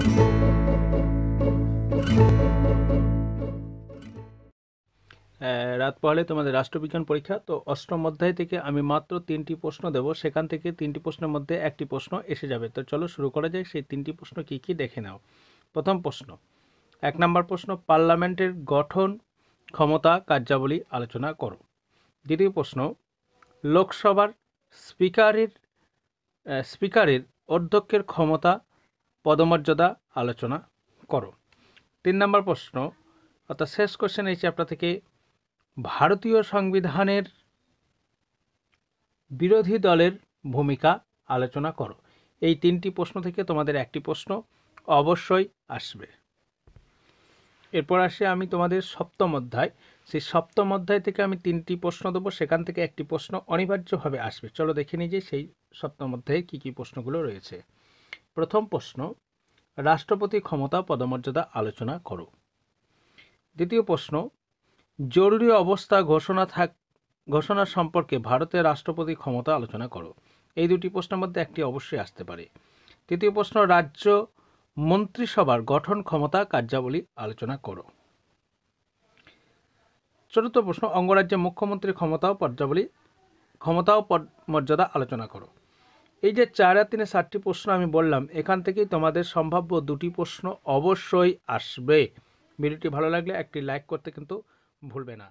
রাত পড়ালে তোমাদের রাষ্ট্রবিজ্ঞান পরীক্ষা তো অষ্টম অধ্যায় থেকে আমি মাত্র তিনটি প্রশ্ন দেব সেখান থেকে তিনটি প্রশ্নের মধ্যে একটি প্রশ্ন এসে যাবে তো চলো শুরু করা যায় সেই তিনটি প্রশ্ন কি কি দেখে নাও প্রথম প্রশ্ন এক নম্বর প্রশ্ন পার্লামেন্টের গঠন ক্ষমতা কার্যাবলী আলোচনা করো দ্বিতীয় প্রশ্ন লোকসভার স্পিকারের স্পিকারের অধ্যক্ষের ক্ষমতা পদমর্যাদা আলোচনা করো তিন নম্বর প্রশ্ন অর্থাৎ শেষ কোশ্চেন এই চ্যাপ্টার থেকে ভারতীয় সংবিধানের বিরোধী দলের ভূমিকা আলোচনা করো এই তিনটি প্রশ্ন থেকে তোমাদের একটি প্রশ্ন অবশ্যই আসবে এরপর আসে আমি তোমাদের সপ্তম অধ্যায় সেই সপ্তম অধ্যায় থেকে আমি তিনটি প্রশ্ন দেবো সেখান থেকে একটি প্রশ্ন অনিবার্যভাবে আসবে চলো দেখে নিই যে সেই সপ্তম অধ্যায়ে কী কী প্রশ্নগুলো রয়েছে প্রথম প্রশ্ন রাষ্ট্রপতি ক্ষমতা পদমর্যাদা আলোচনা করো দ্বিতীয় প্রশ্ন জরুরি অবস্থা ঘোষণা থাক ঘোষণা সম্পর্কে ভারতের রাষ্ট্রপতি ক্ষমতা আলোচনা করো এই দুটি প্রশ্নের মধ্যে একটি অবশ্যই আসতে পারে তৃতীয় প্রশ্ন রাজ্য মন্ত্রিসভার গঠন ক্ষমতা কার্যাবলী আলোচনা করো চতুর্থ প্রশ্ন অঙ্গরাজ্যে মুখ্যমন্ত্রী ক্ষমতা ও পর্যাবলী ক্ষমতা ও মর্যাদা আলোচনা করো এই যে চার আর তিনে সাতটি প্রশ্ন আমি বললাম এখান থেকেই তোমাদের সম্ভাব্য দুটি প্রশ্ন অবশ্যই আসবে ভিডিওটি ভালো লাগলে একটি লাইক করতে কিন্তু ভুলবে না